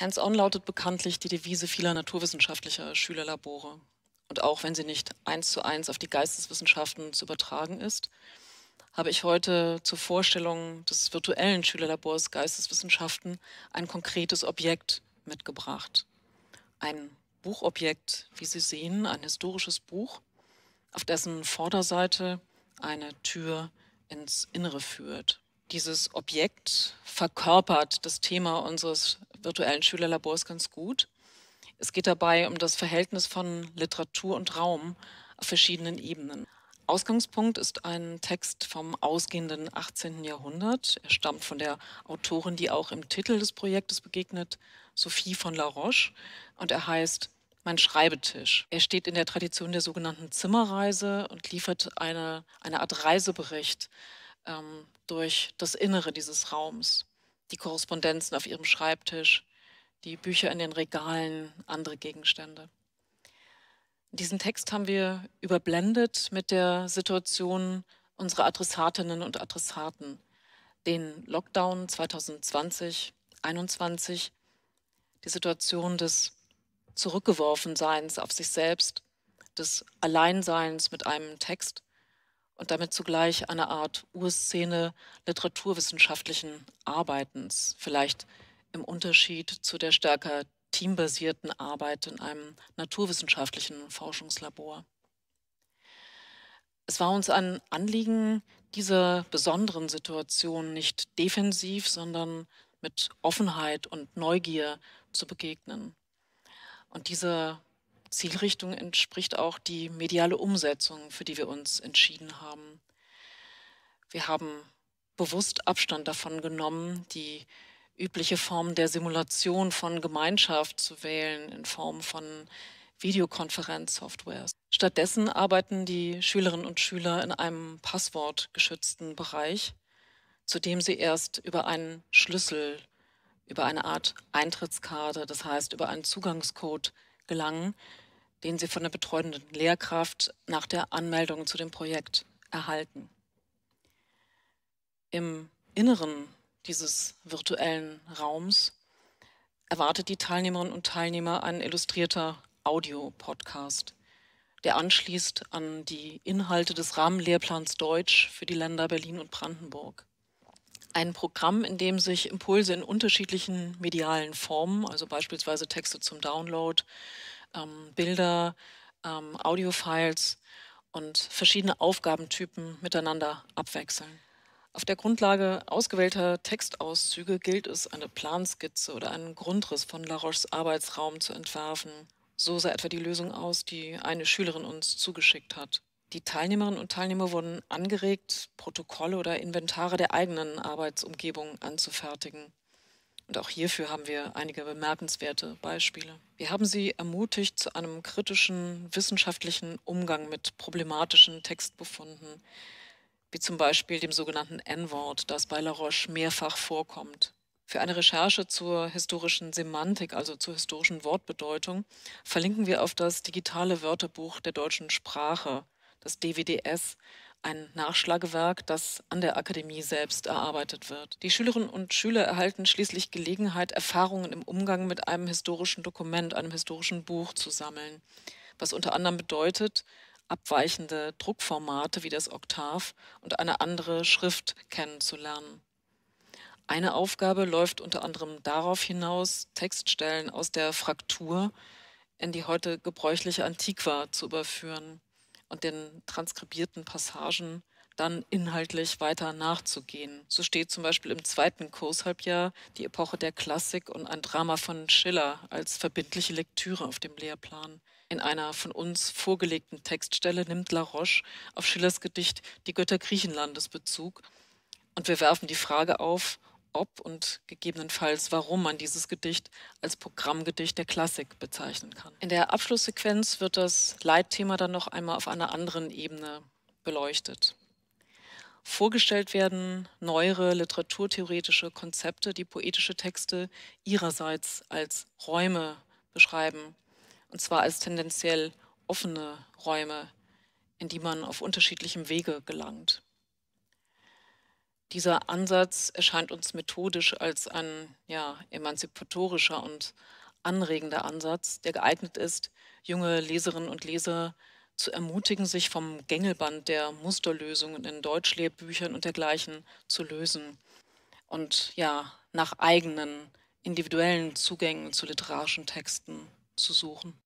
Hands-on lautet bekanntlich die Devise vieler naturwissenschaftlicher Schülerlabore. Und auch wenn sie nicht eins zu eins auf die Geisteswissenschaften zu übertragen ist, habe ich heute zur Vorstellung des virtuellen Schülerlabors Geisteswissenschaften ein konkretes Objekt mitgebracht. Ein Buchobjekt, wie Sie sehen, ein historisches Buch, auf dessen Vorderseite eine Tür ins Innere führt. Dieses Objekt verkörpert das Thema unseres virtuellen Schülerlabors ganz gut. Es geht dabei um das Verhältnis von Literatur und Raum auf verschiedenen Ebenen. Ausgangspunkt ist ein Text vom ausgehenden 18. Jahrhundert. Er stammt von der Autorin, die auch im Titel des Projektes begegnet, Sophie von La Roche, und er heißt Mein Schreibetisch. Er steht in der Tradition der sogenannten Zimmerreise und liefert eine, eine Art Reisebericht ähm, durch das Innere dieses Raums die Korrespondenzen auf ihrem Schreibtisch, die Bücher in den Regalen, andere Gegenstände. Diesen Text haben wir überblendet mit der Situation unserer Adressatinnen und Adressaten, den Lockdown 2020-21, die Situation des Zurückgeworfenseins auf sich selbst, des Alleinseins mit einem Text und damit zugleich eine Art Urszene literaturwissenschaftlichen Arbeitens, vielleicht im Unterschied zu der stärker teambasierten Arbeit in einem naturwissenschaftlichen Forschungslabor. Es war uns ein Anliegen, dieser besonderen Situation nicht defensiv, sondern mit Offenheit und Neugier zu begegnen. Und diese Zielrichtung entspricht auch die mediale Umsetzung, für die wir uns entschieden haben. Wir haben bewusst Abstand davon genommen, die übliche Form der Simulation von Gemeinschaft zu wählen in Form von Videokonferenzsoftwares. Stattdessen arbeiten die Schülerinnen und Schüler in einem passwortgeschützten Bereich, zu dem sie erst über einen Schlüssel, über eine Art Eintrittskarte, das heißt über einen Zugangscode gelangen, den sie von der betreuenden Lehrkraft nach der Anmeldung zu dem Projekt erhalten. Im Inneren dieses virtuellen Raums erwartet die Teilnehmerinnen und Teilnehmer ein illustrierter Audio-Podcast, der anschließt an die Inhalte des Rahmenlehrplans Deutsch für die Länder Berlin und Brandenburg. Ein Programm, in dem sich Impulse in unterschiedlichen medialen Formen, also beispielsweise Texte zum Download, ähm, Bilder, ähm, Audiofiles und verschiedene Aufgabentypen miteinander abwechseln. Auf der Grundlage ausgewählter Textauszüge gilt es, eine Planskizze oder einen Grundriss von Laroches Arbeitsraum zu entwerfen. So sah etwa die Lösung aus, die eine Schülerin uns zugeschickt hat. Die Teilnehmerinnen und Teilnehmer wurden angeregt, Protokolle oder Inventare der eigenen Arbeitsumgebung anzufertigen. Und auch hierfür haben wir einige bemerkenswerte Beispiele. Wir haben sie ermutigt zu einem kritischen wissenschaftlichen Umgang mit problematischen Textbefunden, wie zum Beispiel dem sogenannten N-Wort, das bei La Roche mehrfach vorkommt. Für eine Recherche zur historischen Semantik, also zur historischen Wortbedeutung, verlinken wir auf das digitale Wörterbuch der deutschen Sprache, das DWDS, ein Nachschlagewerk, das an der Akademie selbst erarbeitet wird. Die Schülerinnen und Schüler erhalten schließlich Gelegenheit, Erfahrungen im Umgang mit einem historischen Dokument, einem historischen Buch zu sammeln, was unter anderem bedeutet, abweichende Druckformate wie das Oktav und eine andere Schrift kennenzulernen. Eine Aufgabe läuft unter anderem darauf hinaus, Textstellen aus der Fraktur in die heute gebräuchliche Antiqua zu überführen und den transkribierten Passagen dann inhaltlich weiter nachzugehen. So steht zum Beispiel im zweiten Kurshalbjahr die Epoche der Klassik und ein Drama von Schiller als verbindliche Lektüre auf dem Lehrplan. In einer von uns vorgelegten Textstelle nimmt La Roche auf Schillers Gedicht Die Götter Griechenlandes Bezug und wir werfen die Frage auf, ob und gegebenenfalls warum man dieses Gedicht als Programmgedicht der Klassik bezeichnen kann. In der Abschlusssequenz wird das Leitthema dann noch einmal auf einer anderen Ebene beleuchtet. Vorgestellt werden neuere literaturtheoretische Konzepte, die poetische Texte ihrerseits als Räume beschreiben, und zwar als tendenziell offene Räume, in die man auf unterschiedlichem Wege gelangt dieser Ansatz erscheint uns methodisch als ein ja, emanzipatorischer und anregender Ansatz, der geeignet ist, junge Leserinnen und Leser zu ermutigen, sich vom Gängelband der Musterlösungen in Deutschlehrbüchern und dergleichen zu lösen und ja, nach eigenen individuellen Zugängen zu literarischen Texten zu suchen.